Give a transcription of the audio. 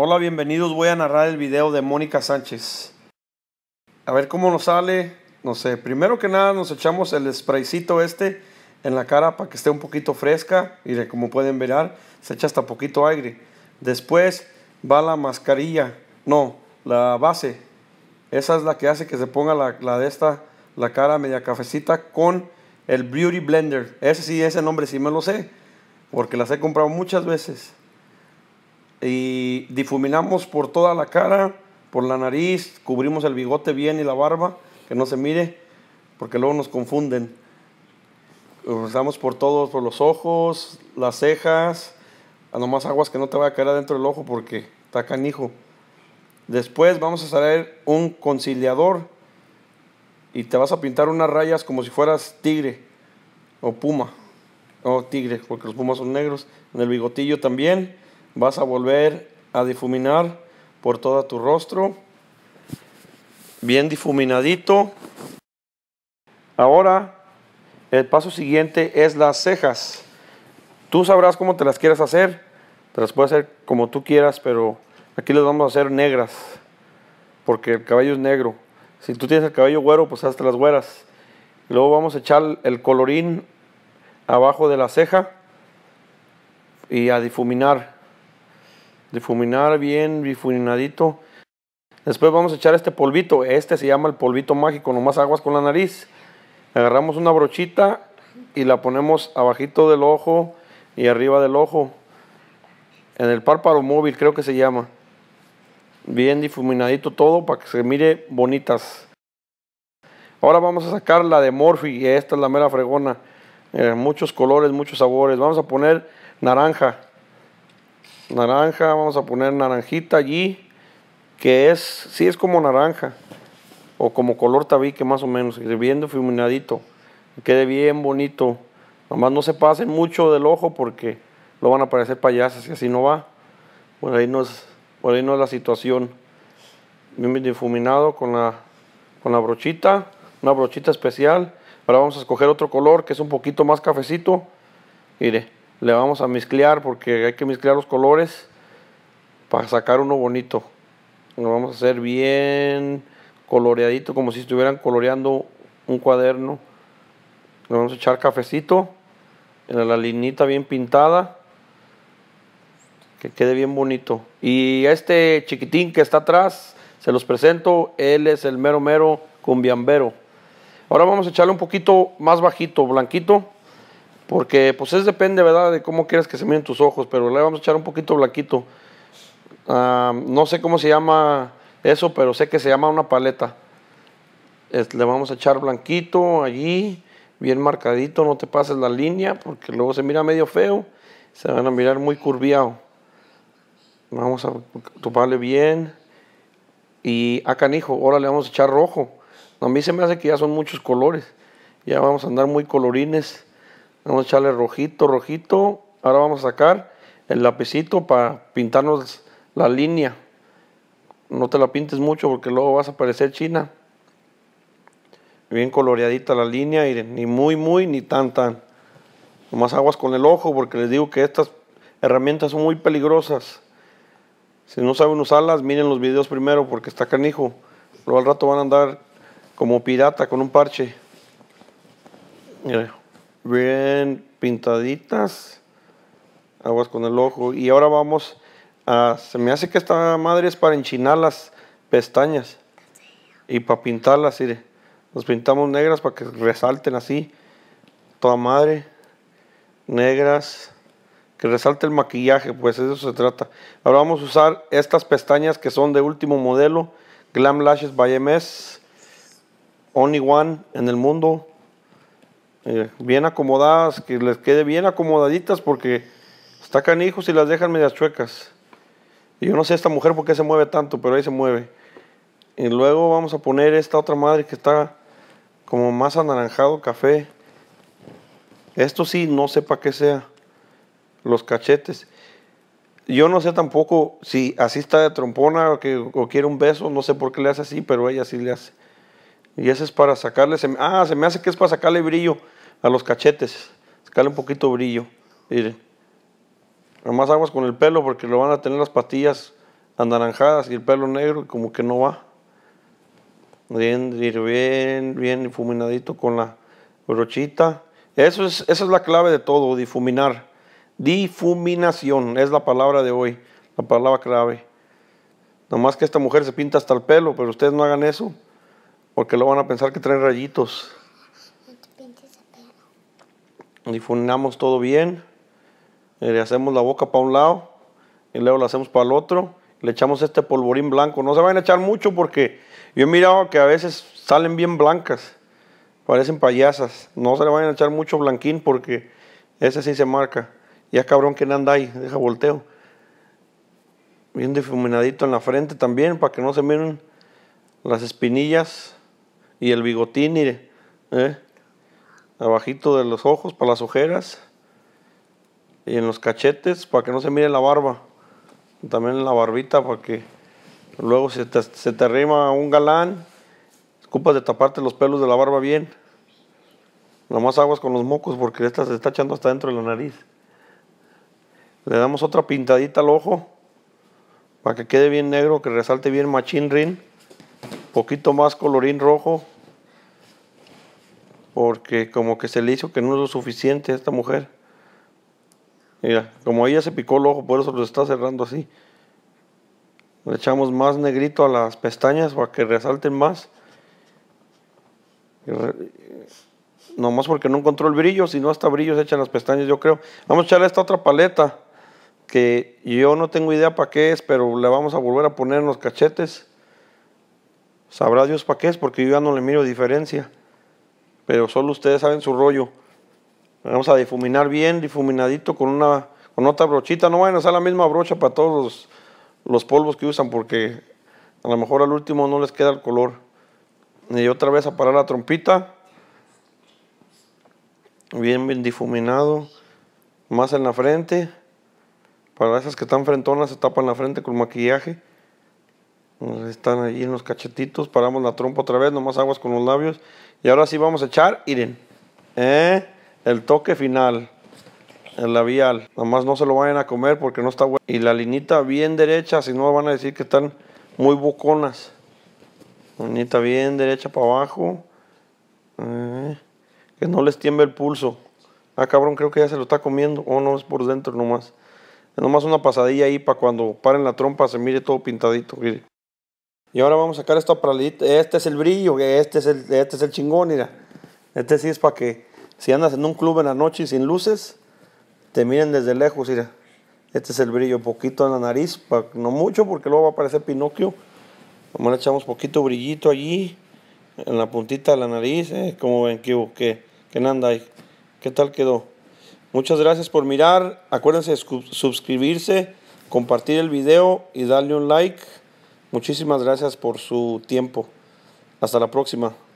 Hola, bienvenidos. Voy a narrar el video de Mónica Sánchez. A ver cómo nos sale. No sé, primero que nada nos echamos el spraycito este en la cara para que esté un poquito fresca. Y como pueden ver, ah, se echa hasta poquito aire. Después va la mascarilla. No, la base. Esa es la que hace que se ponga la, la de esta, la cara media cafecita con el Beauty Blender. Ese sí, ese nombre sí me lo sé porque las he comprado muchas veces y difuminamos por toda la cara, por la nariz, cubrimos el bigote bien y la barba, que no se mire, porque luego nos confunden. Usamos por todos, por los ojos, las cejas, a nomás aguas que no te vaya a caer adentro del ojo porque está canijo. Después vamos a salir un conciliador y te vas a pintar unas rayas como si fueras tigre o puma. O tigre, porque los pumas son negros. En el bigotillo también vas a volver a difuminar por todo tu rostro, bien difuminadito. Ahora, el paso siguiente es las cejas. Tú sabrás cómo te las quieras hacer, te las puedes hacer como tú quieras, pero aquí las vamos a hacer negras, porque el cabello es negro. Si tú tienes el cabello güero, pues hazte las güeras. Luego vamos a echar el colorín abajo de la ceja y a difuminar difuminar bien, difuminadito. Después vamos a echar este polvito. Este se llama el polvito mágico, nomás aguas con la nariz. Agarramos una brochita y la ponemos abajito del ojo y arriba del ojo. En el párpado móvil creo que se llama. Bien difuminadito todo para que se mire bonitas. Ahora vamos a sacar la de y Esta es la mera fregona. Eh, muchos colores, muchos sabores. Vamos a poner naranja naranja, vamos a poner naranjita allí, que es, sí es como naranja, o como color tabique más o menos, bien difuminadito, quede bien bonito. Nomás no se pasen mucho del ojo porque lo van a parecer payasas y así no va. Bueno ahí no es, por ahí no es la situación. Bien difuminado con la, con la brochita, una brochita especial. Ahora vamos a escoger otro color que es un poquito más cafecito. Mire le vamos a mezclar porque hay que mezclar los colores para sacar uno bonito. Lo vamos a hacer bien coloreadito, como si estuvieran coloreando un cuaderno. Le vamos a echar cafecito en la linita bien pintada. Que quede bien bonito. Y este chiquitín que está atrás, se los presento. Él es el mero mero cumbiambero. Ahora vamos a echarle un poquito más bajito, blanquito. Porque pues es depende, ¿verdad? De cómo quieras que se miren tus ojos, pero le vamos a echar un poquito blanquito. Ah, no sé cómo se llama eso, pero sé que se llama una paleta. le vamos a echar blanquito allí, bien marcadito, no te pases la línea, porque luego se mira medio feo, se van a mirar muy curviado. Vamos a toparle bien. Y a ah, canijo, ahora le vamos a echar rojo. A mí se me hace que ya son muchos colores. Ya vamos a andar muy colorines. Vamos a echarle rojito, rojito. Ahora vamos a sacar el lapicito para pintarnos la línea. No te la pintes mucho porque luego vas a parecer china. Bien coloreadita la línea, miren, ni muy, muy, ni tan, tan. Nomás aguas con el ojo porque les digo que estas herramientas son muy peligrosas. Si no saben usarlas, miren los videos primero porque está canijo. Luego al rato van a andar como pirata con un parche. miren bien pintaditas. Aguas con el ojo. Y ahora vamos a... Se me hace que esta madre es para enchinar las pestañas. Y para pintarlas, mire. Nos pintamos negras para que resalten así. Toda madre. Negras. Que resalte el maquillaje, pues eso se trata. Ahora vamos a usar estas pestañas que son de último modelo. Glam Lashes by MS. Only one en el mundo. Eh, bien acomodadas, que les quede bien acomodaditas porque sacan hijos y las dejan medias chuecas. Y yo no sé esta mujer porque se mueve tanto, pero ahí se mueve. Y luego vamos a poner esta otra madre que está como más anaranjado, café. Esto sí, no sé para qué sea. Los cachetes. Yo no sé tampoco si así está de trompona o, que, o quiere un beso, no sé por qué le hace así, pero ella sí le hace. Y ese es para sacarle. ah, se me hace que es para sacarle brillo a los cachetes, escala un poquito de brillo. Miren, más aguas con el pelo porque lo van a tener las patillas anaranjadas y el pelo negro como que no va. Bien, bien, bien difuminadito con la brochita. Eso es, esa es la clave de todo, difuminar. Difuminación es la palabra de hoy, la palabra clave. más que esta mujer se pinta hasta el pelo, pero ustedes no hagan eso, porque lo van a pensar que traen rayitos difuminamos todo bien, eh, le hacemos la boca para un lado y luego la hacemos para el otro, le echamos este polvorín blanco. No se vayan a echar mucho porque yo he mirado que a veces salen bien blancas, parecen payasas. No se le vayan a echar mucho blanquín porque ese sí se marca. Ya cabrón que anda ahí, deja volteo. Bien difuminadito en la frente también para que no se miren las espinillas y el bigotín, ¿eh? abajito de los ojos para las ojeras y en los cachetes para que no se mire la barba. También en la barbita para que luego se te, se arrima un galán, ocupas de taparte los pelos de la barba bien. más aguas con los mocos porque esta se está echando hasta dentro de la nariz. Le damos otra pintadita al ojo para que quede bien negro, que resalte bien machín rin. Poquito más colorín rojo porque como que se le hizo que no es lo suficiente a esta mujer. Mira, como ella se picó el ojo, por eso lo está cerrando así. Le echamos más negrito a las pestañas para que resalten más. Nomás porque no encontró el brillo, si no hasta brillo se echan las pestañas, yo creo. Vamos a echarle esta otra paleta que yo no tengo idea para qué es, pero le vamos a volver a poner en los cachetes. Sabrá Dios para qué es, porque yo ya no le miro diferencia pero solo ustedes saben su rollo. Vamos a difuminar bien, difuminadito con una con otra brochita. No vayan a usar la misma brocha para todos los, polvos que usan porque a lo mejor al último no les queda el color. Y otra vez a parar la trompita. Bien, bien difuminado. Más en la frente. Para esas que están frentonas se tapan la frente con maquillaje están ahí en los cachetitos, paramos la trompa otra vez, nomás aguas con los labios. Y ahora sí vamos a echar, miren, ¿eh? el toque final, el labial. Nomás no se lo vayan a comer porque no está bueno. Y la linita bien derecha, si no van a decir que están muy boconas. Linita bien derecha para abajo. ¿Eh? que no les tiembe el pulso. Ah, cabrón, creo que ya se lo está comiendo. o oh, no, es por dentro nomás. nomás una pasadilla ahí para cuando paren la trompa se mire todo pintadito. miren y ahora vamos a sacar esta paralita. Este es el brillo, este es el, este es el chingón, mira. Este sí es para que si andas en un club en la noche y sin luces, te miren desde lejos, mira. Este es el brillo, poquito en la nariz, no mucho porque luego va a aparecer Pinocchio. Vamos echar echamos poquito brillito allí, en la puntita de la nariz, eh, como ven que, que, que ahí. ¿Qué tal quedó? Muchas gracias por mirar. Acuérdense de suscribirse, compartir el video y darle un like. Muchísimas gracias por su tiempo. Hasta la próxima.